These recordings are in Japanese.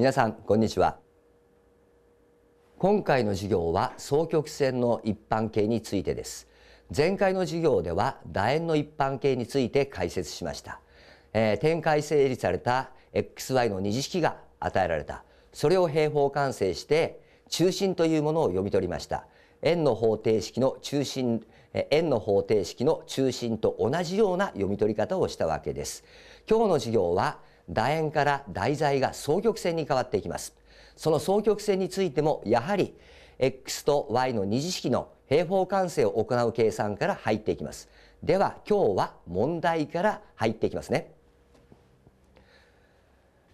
皆さんこんにちは今回の授業は双極線の一般形についてです前回の授業では楕円の一般形について解説しました、えー、展開整理された xy の二次式が与えられたそれを平方完成して中心というものを読み取りました円の方程式の中心円の方程式の中心と同じような読み取り方をしたわけです今日の授業は楕円から題材が双曲線に変わっていきますその双曲線についてもやはり x と y の二次式の平方完成を行う計算から入っていきますでは今日は問題から入っていきますね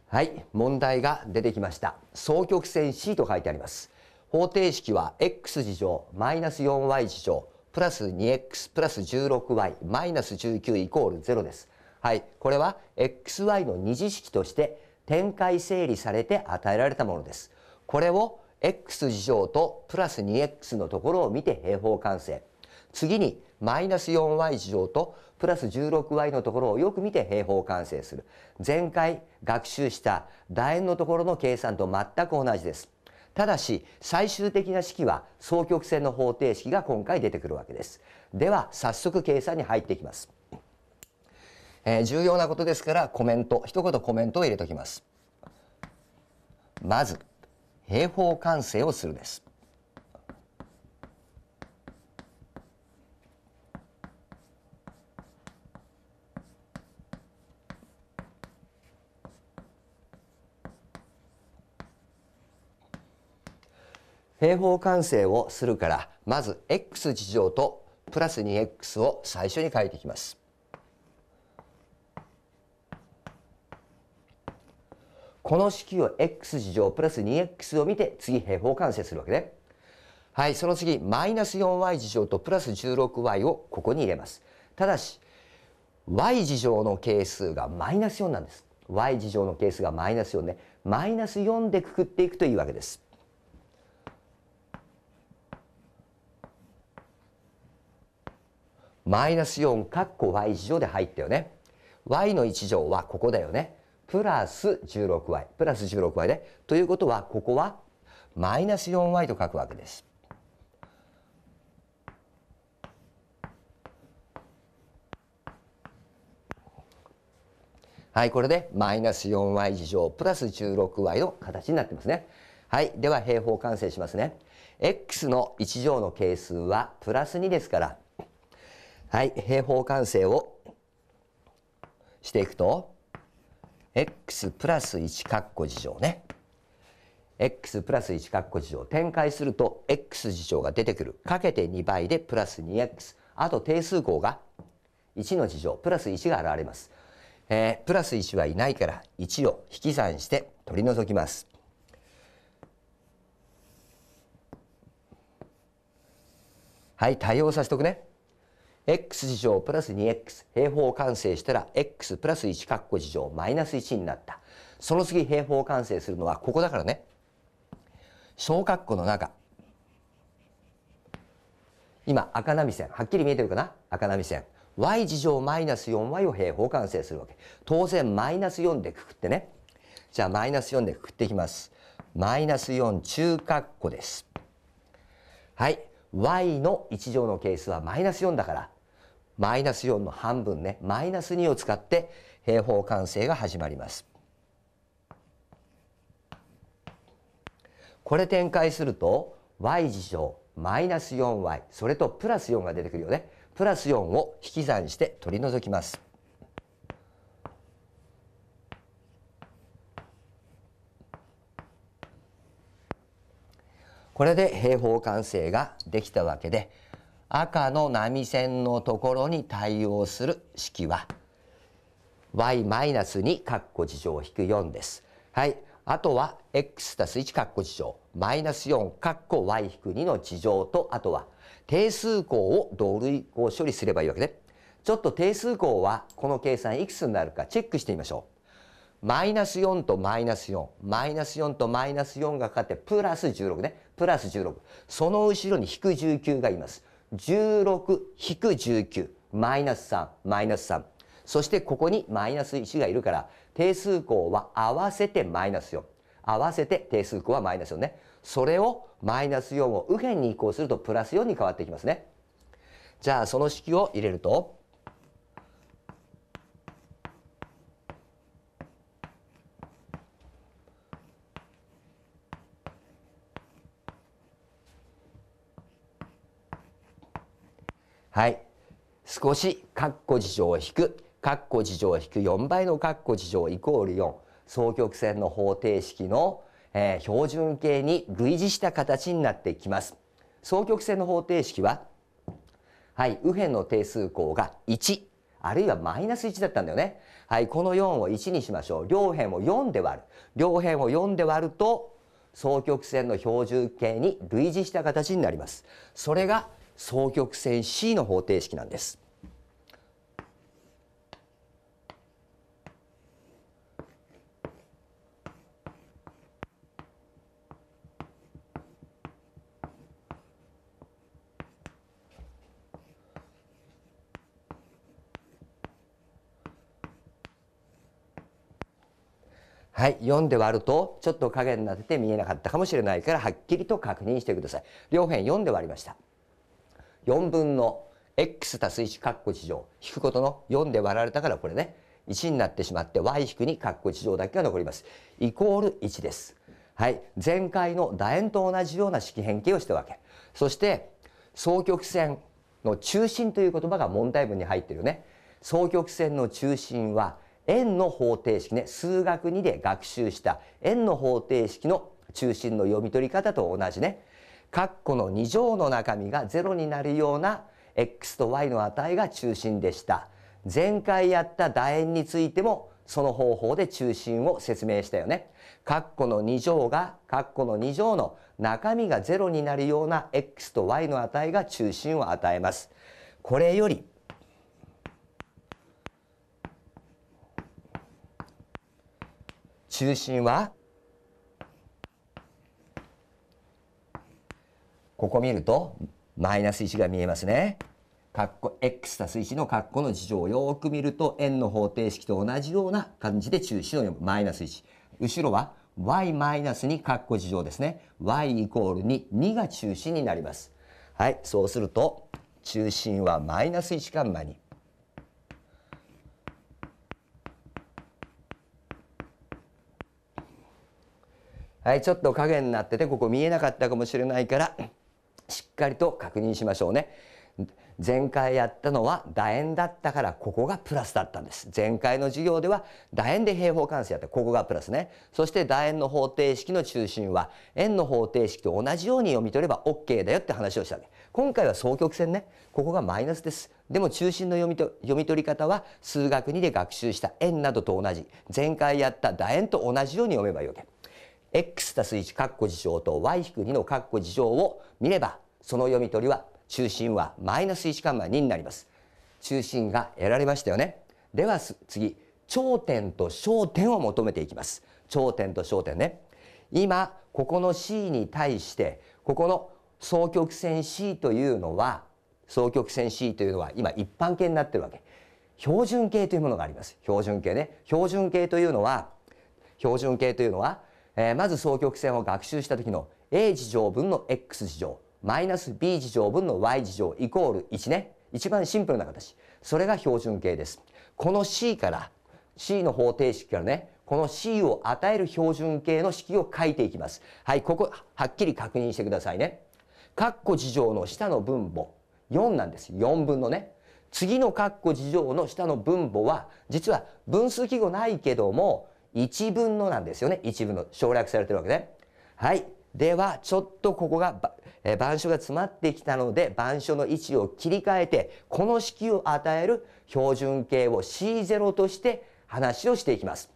はい問題が出てきました双曲線 C と書いてあります方程式は x 次乗マイナス 4y 次乗プラス 2x プラス 16y マイナス19イコール0ですはい、これは xy の2次式として展開整理されて与えられたものです。これを x 事乗とプラス 2x のところを見て平方完成。次にマイナス 4y 事乗とプラス 16y のところをよく見て平方完成する。前回学習した楕円のところの計算と全く同じです。ただし最終的な式は双曲線の方程式が今回出てくるわけです。では早速計算に入っていきます。えー、重要なことですからコメント一言コメントを入れときますまず平方完成をするです平方完成をするからまず x 事乗とプラス 2x を最初に書いていきます。この式を x 次乗プラス 2x を見て次平方完成するわけね。はい、その次、マイナス 4y 次乗とプラス 16y をここに入れます。ただし、y 次乗の係数がマイナス4なんです。y 次乗の係数がマイナス4ね。マイナス4でくくっていくというわけです。マイナス4、カッコ y 次乗で入ったよね。y の1乗はここだよね。プラス 16y プラス 16y でということはここはマイナス 4y と書くわけです。はい、これでマイナス 4y 以乗プラス 16y の形になってますね。はい、では平方完成しますね。x の1乗の係数はプラス2ですから、はい、平方完成をしていくと、x プラス1括弧事乗ね x プラス1括弧事乗展開すると x 事乗が出てくるかけて2倍でプラス 2x あと定数項が1の事乗プラス1が現れます、えー、プラス1はいないから1を引き算して取り除きますはい対応させておくね x 事乗プラス 2x 平方完成したら x プラス1括弧事乗マイナス1になった。その次平方完成するのはここだからね。小括弧の中。今赤波線。はっきり見えてるかな赤波線。y 次乗マイナス 4y を平方完成するわけ。当然マイナス4でくくってね。じゃあマイナス4でくくっていきます。マイナス4中括弧です。はい。y の1乗の係数はマイナス4だからマイナス4の半分ねマイナス2を使って平方完成が始まります。これ展開すると y 事象マイナス 4y それとプラス4が出てくるよねプラス4を引き算して取り除きます。これで平方完成ができたわけで赤の波線のところに対応する式は y-2 括弧事乗引く4です。はい。あとは x たす1括弧事乗マイナス4括弧 y 引く2の事乗とあとは定数項を同類項処理すればいいわけね。ちょっと定数項はこの計算いくつになるかチェックしてみましょう。マイナス4とマイナス4、マイナス4とマイナス4がかかってプラス16ね、プラス16。その後ろに引く19がいます。16-19マイナス3マイナス3そしてここにマイナス1がいるから定数項は合わせてマイナス4合わせて定数項はマイナス4ねそれをマイナス4を右辺に移行するとプラス4に変わってきますねじゃあその式を入れるとはい。少し、括弧事情を引く、括弧事情を引く4倍の括弧事情イコール4。双曲線の方程式の、えー、標準形に類似した形になってきます。双曲線の方程式は、はい、右辺の定数項が1、あるいはマイナス1だったんだよね。はい、この4を1にしましょう。両辺を4で割る。両辺を4で割ると、双曲線の標準形に類似した形になります。それが双極線 C の方程式なんです。はい、4で割るとちょっと影になってて見えなかったかもしれないからはっきりと確認してください。両辺4で割りました。4分の x 足す1括弧1乗引くことの4で割られたからこれね1になってしまって y 引く2括弧1乗だけが残ります。イコール1です。はい。前回の楕円と同じような式変形をしたわけ。そして双極線の中心という言葉が問題文に入ってるよね。双極線の中心は円の方程式ね数学2で学習した円の方程式の中心の読み取り方と同じね括弧の2乗の中身が0になるような x と y の値が中心でした。前回やった楕円についてもその方法で中心を説明したよね。括弧の2乗が括弧の2乗の中身が0になるような x と y の値が中心を与えます。これより中心はここ見ると、マイナス1が見えますね。括弧 x たす1の括弧の事情をよく見ると、円の方程式と同じような感じで中心のマイナス1。後ろは y マイナス2括弧コ事情ですね。y イコール2、2が中心になります。はい、そうすると、中心はマイナス1カンマ2。はい、ちょっと影になってて、ここ見えなかったかもしれないから、しっかりと確認しましょうね。前回やったのは楕円だったからここがプラスだったんです前回の授業では楕円で平方完成やってここがプラスねそして楕円の方程式の中心は円の方程式と同じように読み取れば OK だよって話をしたわけ今回は双曲線ねここがマイナスですでも中心の読みと読み取り方は数学2で学習した円などと同じ前回やった楕円と同じように読めばいいわけ x たす1括弧事象と y 引く2の括弧事象を見ればその読み取りは中心はマイナス1カンマ2になります中心が得られましたよねでは次頂点と焦点を求めていきます頂点と焦点ね今ここの C に対してここの双曲線 C というのは双曲線 C というのは今一般形になってるわけ標準形というものがあります標準形ね標準形というのは標準形というのはえー、まず双極線を学習した時の a 事乗分の x 事乗マイナス b 事乗分の y 事乗イコール1ね一番シンプルな形それが標準形ですこの c から c の方程式からねこの c を与える標準形の式を書いていきますはいここはっきり確認してくださいね括弧事乗の下の分母4なんです4分のね次の括弧事乗の下の分母は実は分数記号ないけども1分のなんですよね。1分の省略されてるわけね。はい。では、ちょっとここが、え板書が詰まってきたので、板書の位置を切り替えて、この式を与える標準形を C0 として話をしていきます。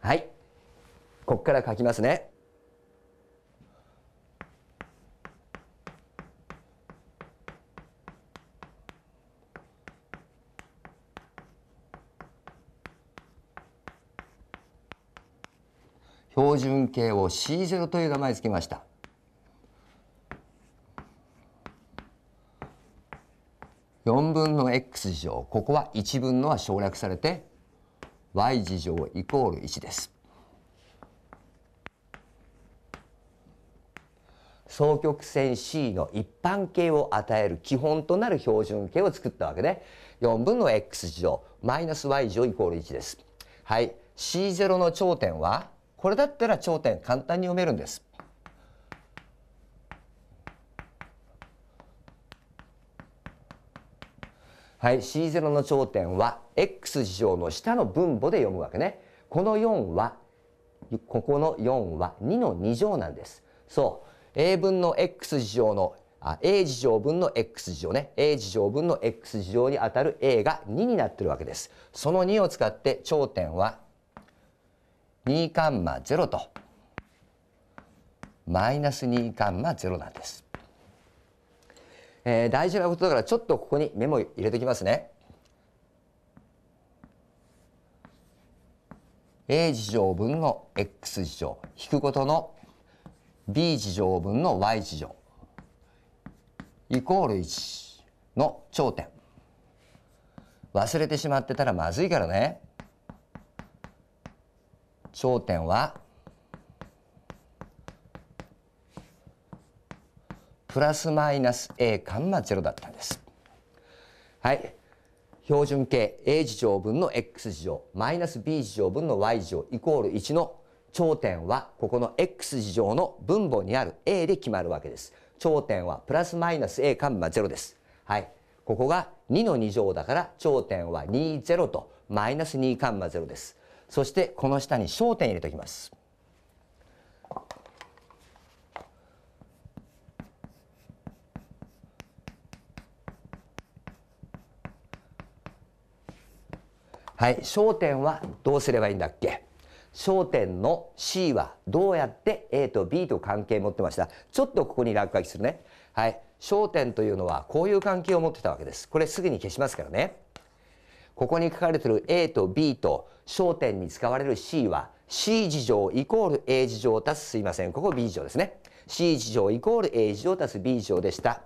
はい。ここから書きますね。標準形を C0 という名前付けました。4分の x 事乗ここは1分のは省略されて y 事乗イコール1です。双曲線 C の一般形を与える基本となる標準形を作ったわけで4分の x 乗マイナス y 乗イコール1です。はい C0 の頂点はこれだったら頂点簡単に読めるんです。はい、C0 の頂点は x 事乗の下の分母で読むわけね。この4はここの4は2の2乗なんです。そう a 分の x 事乗のあ a 事乗分の x 事乗ね a 事乗分の x 事乗に当たる a が2になってるわけです。その2を使って頂点は2カンマ0とマイナス2カンマ0なんです、えー、大事なことだからちょっとここにメモ入れておきますね a 事乗分の x 事乗引くことの b 事乗分の y 事乗イコール1の頂点忘れてしまってたらまずいからね頂点はプラスマイナス a カンマゼロだったんです。はい。標準形 a 次乗分の x 次乗マイナス b 次乗分の y 次乗イコール1の頂点はここの x 次乗の分母にある a で決まるわけです。頂点はプラスマイナス a カンマゼロです。はい。ここが2の2乗だから頂点は20とマイナス2カンマゼロです。そしてこの下に焦点入れておきますはい焦点はどうすればいいんだっけ焦点の C はどうやって A と B と関係持ってましたちょっとここに落書きするねはい焦点というのはこういう関係を持ってたわけですこれすぐに消しますからねここに書かれている A と B と焦点に使われる C は C 事乗イコール A 事乗足すすいませんここ B 事乗ですね C 事乗イコール A 事乗足す B 事乗でした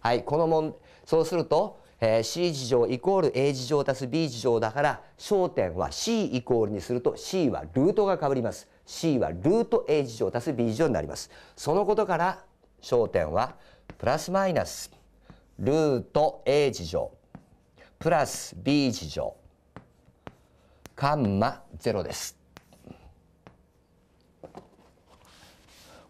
はいこの問そうすると、えー、C 事乗イコール A 事乗足す B 事乗だから焦点は C イコールにすると C はルートが被ります C はルート A 事乗足す B 事乗になりますそのことから焦点はプラスマイナスルート A 事乗プラス b 事乗カンマ0です。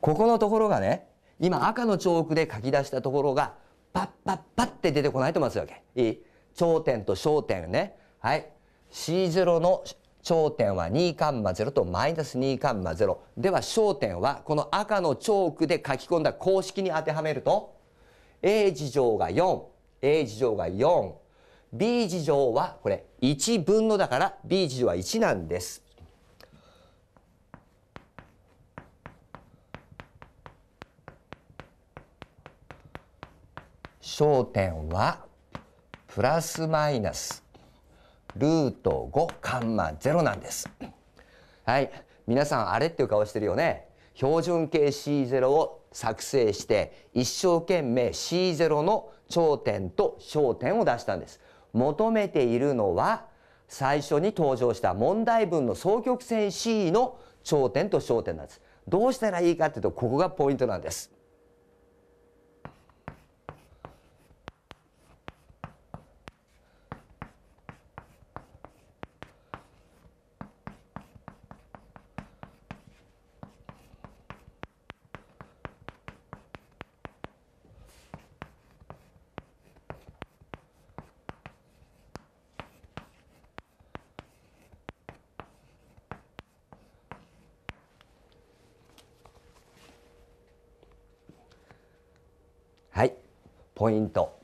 ここのところがね今赤のチョークで書き出したところがパッパッパッって出てこないと思いますわけ。いい頂点と焦点ね。はい。C0 の頂点は2カンマ0とマイナス2カンマ0。では焦点はこの赤のチョークで書き込んだ公式に当てはめると A 事乗が4、A 事乗が4、b 事乗はこれ1分のだから b 事乗は1なんです。焦点はプラスマイナスルート5カンマ0なんです。はい、皆さんあれっていう顔してるよね。標準形 C0 を作成して一生懸命 C0 の頂点と焦点を出したんです。求めているのは最初に登場した問題文の双曲線 C の頂点と焦点なんです。どうしたらいいかっていうとここがポイントなんです。ポイント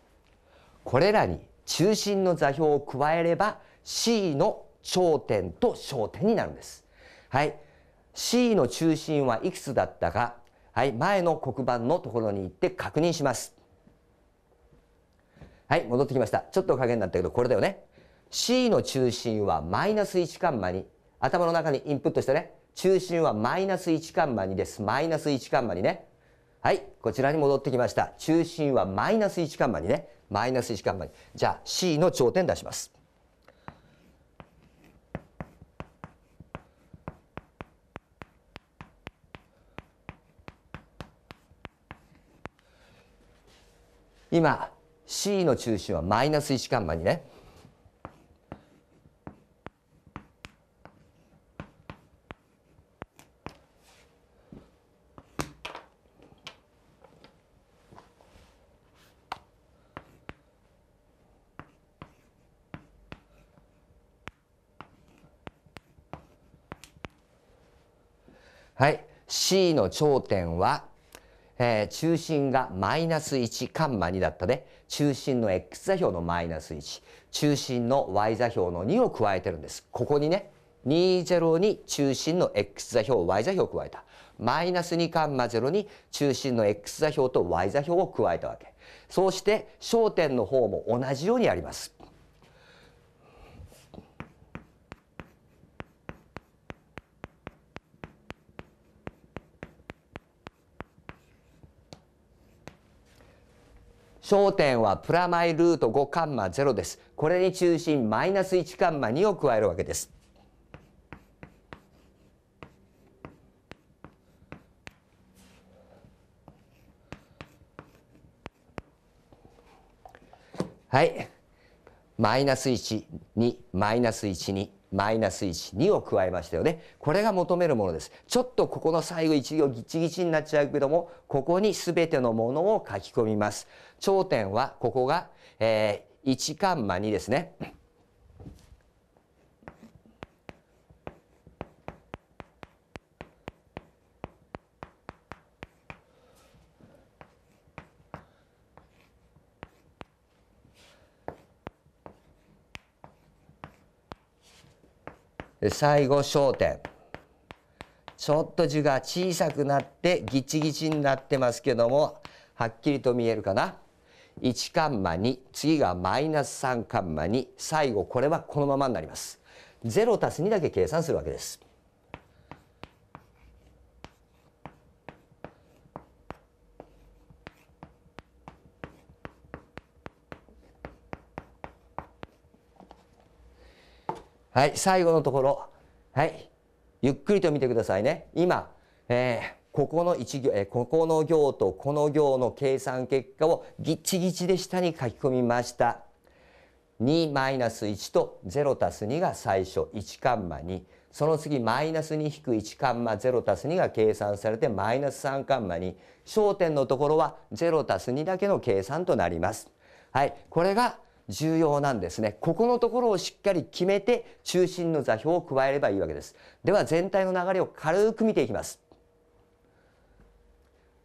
これらに中心の座標を加えれば C の頂点と焦点になるんです。はい、C の中心はいくつだったか、はい、前の黒板のところに行って確認します。はい、戻ってきました。ちょっとおかげになったけど、これだよね。C の中心はマイナス1カンマ2。頭の中にインプットしてね。中心はマイナス1カンマ2です。マイナス1カンマ2ね。はい、こちらに戻ってきました。中心はマイナス1カンマにね、マイナス1カンマに。じゃあ C の頂点出します。今 C の中心はマイナス1カンマにね頂点は、えー、中心がマイナス1カンマ2だったね。中心の x 座標のマイナス1、中心の y 座標の2を加えてるんです。ここにね、20に中心の x 座標、y 座標を加えた。マイナス2カンマ0に中心の x 座標と y 座標を加えたわけ。そうして、焦点の方も同じようにやります。焦点はプラマイルート5カンマ0です。これに中心マイナス1カンマ2を加えるわけです。はい。マイナス1、2、マイナス1、2。マイナス1、2を加えましたよね。これが求めるものです。ちょっとここの最後1行ギチギチになっちゃうけども、ここに全てのものを書き込みます。頂点はここが、えー、1カンマ2ですね。で最後焦点ちょっと字が小さくなってギチギチになってますけどもはっきりと見えるかな1カンマ2次がマイナス3カンマ2最後これはこのままになります0たす2だけ計算するわけですはい、最後のところ。はい。ゆっくりと見てくださいね。今、えー、ここの一行、えー、ここの行とこの行の計算結果をぎっちぎちで下に書き込みました。2-1と0たす2が最初1カンマ2その次マイナス2引く1カンマ0たす2が計算されてマイナス3カンマ2焦点のところは0たす2だけの計算となります。はい、これが重要なんですねここのところをしっかり決めて中心の座標を加えればいいわけですでは全体の流れを軽く見ていきます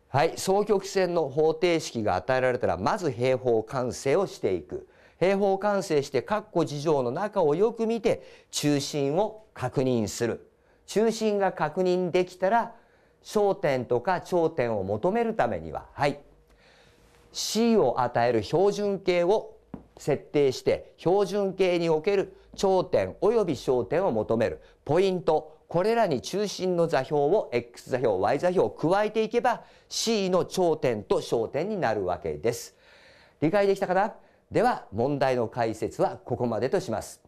はい双曲線の方程式が与えられたらまず平方完成をしていく平方完成して括弧事情の中をよく見て中心を確認する中心が確認できたら焦点とか頂点を求めるためにははい C を与える標準形を設定して標準形における頂点及び焦点を求めるポイントこれらに中心の座標を x 座標 y 座標を加えていけば C の頂点と焦点になるわけです。理解できたかなでは問題の解説はここまでとします。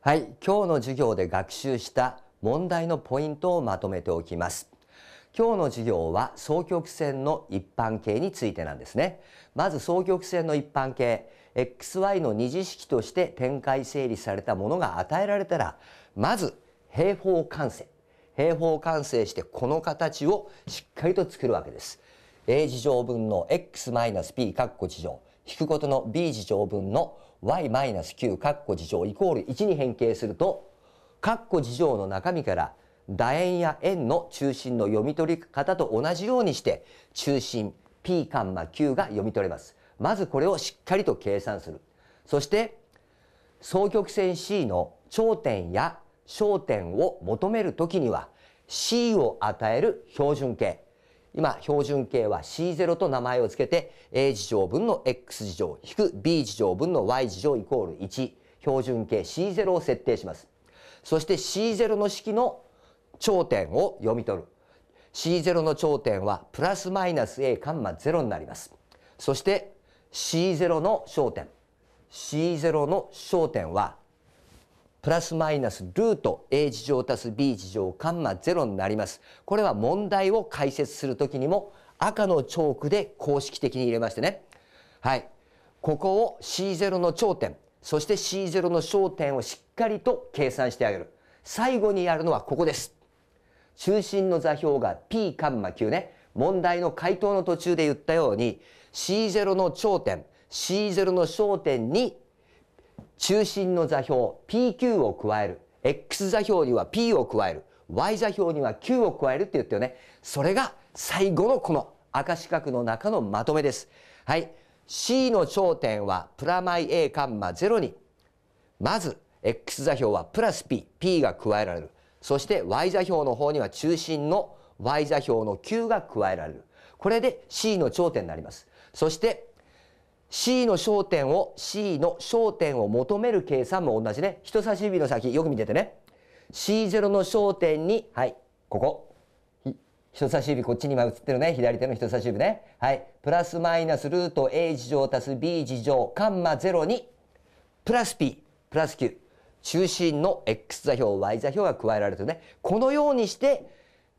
はい、今日の授業で学習した問題のポイントをまとめておきます。今日の授業は双極線の一般形についてなんですねまず双極線の一般形 xy の二次式として展開整理されたものが与えられたらまず平方完成平方完成してこの形をしっかりと作るわけです a 次乗分の x-b マイナス括弧次乗引くことの b 次乗分の y-9 マイナス括弧次乗イコール1に変形すると括弧次乗の中身から楕円や円の中心の読み取り方と同じようにして中心 P カンマ Q が読み取れます。まずこれをしっかりと計算する。そして双曲線 C の頂点や焦点を求めるときには C を与える標準形。今、標準形は C0 と名前を付けて A 事乗分の X 事乗引く B 事乗分の Y 事乗イコール1標準形 C0 を設定します。そして C0 の式の頂点を読み取る C0 の頂点はプラスマイナス A カンマ0になりますそして C0 の焦点 C0 の焦点はプラスマイナスルート A 事乗足す B 事乗カンマ0になりますこれは問題を解説するときにも赤のチョークで公式的に入れましてねはいここを C0 の頂点そして C0 の焦点をしっかりと計算してあげる最後にやるのはここです中心の座標が P カンマ9ね。問題の回答の途中で言ったように C0 の頂点 C0 の焦点に中心の座標 PQ を加える X 座標には P を加える Y 座標には Q を加えるって言ったよねそれが最後のこの赤四角の中のまとめですはい C の頂点はプラマイ A カンマ0にまず X 座標はプラス PP が加えられるそして y 座標の方には中心の y 座標の q が加えられるこれで c の頂点になりますそして C の焦点を C の焦点を求める計算も同じね人差し指の先よく見ててね C0 の焦点にはいここ人差し指こっちに今映ってるね左手の人差し指ねはいプラスマイナスルート a 事乗足す b 事乗カンマ0にプラス p プラス q 中心の x 座標 y 座標が加えられてねこのようにして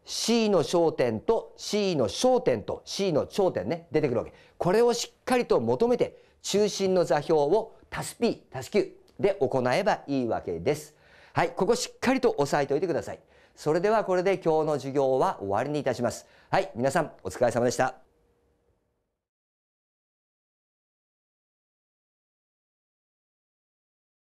C の焦点と C の焦点と C の頂点ね出てくるわけこれをしっかりと求めて中心の座標を足す P 足す Q で行えばいいわけですはいここしっかりと押さえておいてくださいそれではこれで今日の授業は終わりにいたしますはい皆さんお疲れ様でした